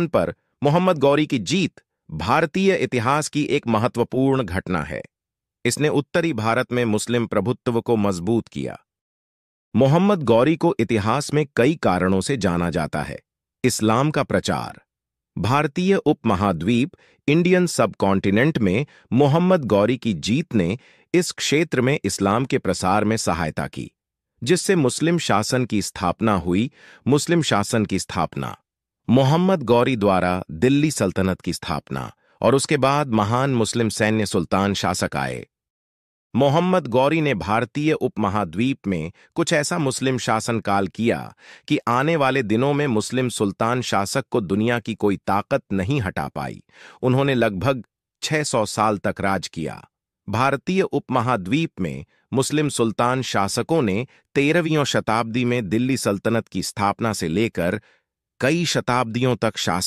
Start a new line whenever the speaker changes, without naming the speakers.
पर मोहम्मद गौरी की जीत भारतीय इतिहास की एक महत्वपूर्ण घटना है इसने उत्तरी भारत में मुस्लिम प्रभुत्व को मजबूत किया मोहम्मद गौरी को इतिहास में कई कारणों से जाना जाता है इस्लाम का प्रचार भारतीय उपमहाद्वीप इंडियन सबकॉन्टिनेंट में मोहम्मद गौरी की जीत ने इस क्षेत्र में इस्लाम के प्रसार में सहायता की जिससे मुस्लिम शासन की स्थापना हुई मुस्लिम शासन की स्थापना मोहम्मद गौरी द्वारा दिल्ली सल्तनत की स्थापना और उसके बाद महान मुस्लिम सैन्य सुल्तान शासक आए मोहम्मद गौरी ने भारतीय उपमहाद्वीप में कुछ ऐसा मुस्लिम शासनकाल किया कि आने वाले दिनों में मुस्लिम सुल्तान शासक को दुनिया की कोई ताकत नहीं हटा पाई उन्होंने लगभग 600 साल तक राज किया भारतीय उपमहाद्वीप में मुस्लिम सुल्तान शासकों ने तेरहवीं शताब्दी में दिल्ली सल्तनत की स्थापना से लेकर कई शताब्दियों तक शासन